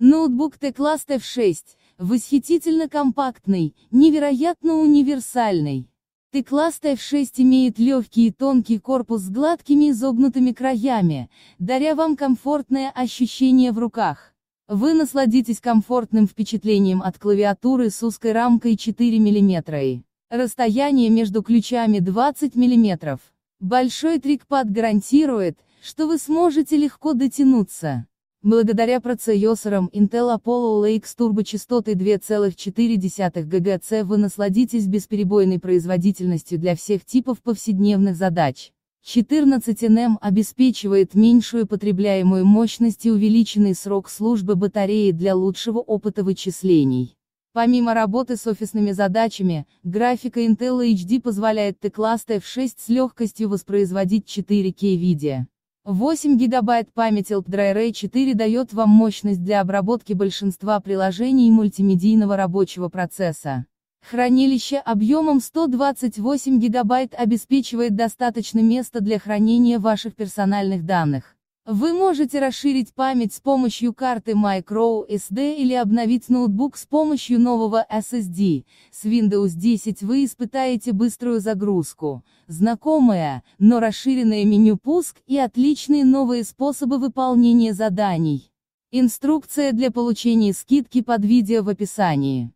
Ноутбук T-класс F6, восхитительно компактный, невероятно универсальный. t класс F6 имеет легкий и тонкий корпус с гладкими изогнутыми краями, даря вам комфортное ощущение в руках. Вы насладитесь комфортным впечатлением от клавиатуры с узкой рамкой 4 мм. Расстояние между ключами 20 мм. Большой трикпад гарантирует, что вы сможете легко дотянуться. Благодаря процессорам Intel Apollo Lake с турбочастотой 2,4 ГГц вы насладитесь бесперебойной производительностью для всех типов повседневных задач. 14NM обеспечивает меньшую потребляемую мощность и увеличенный срок службы батареи для лучшего опыта вычислений. Помимо работы с офисными задачами, графика Intel HD позволяет T-класс F6 с легкостью воспроизводить 4 k видео. 8 гигабайт памяти LPDRA 4 дает вам мощность для обработки большинства приложений и мультимедийного рабочего процесса. Хранилище объемом 128 гигабайт обеспечивает достаточно места для хранения ваших персональных данных. Вы можете расширить память с помощью карты microSD или обновить ноутбук с помощью нового SSD. С Windows 10 вы испытаете быструю загрузку, знакомое, но расширенное меню пуск и отличные новые способы выполнения заданий. Инструкция для получения скидки под видео в описании.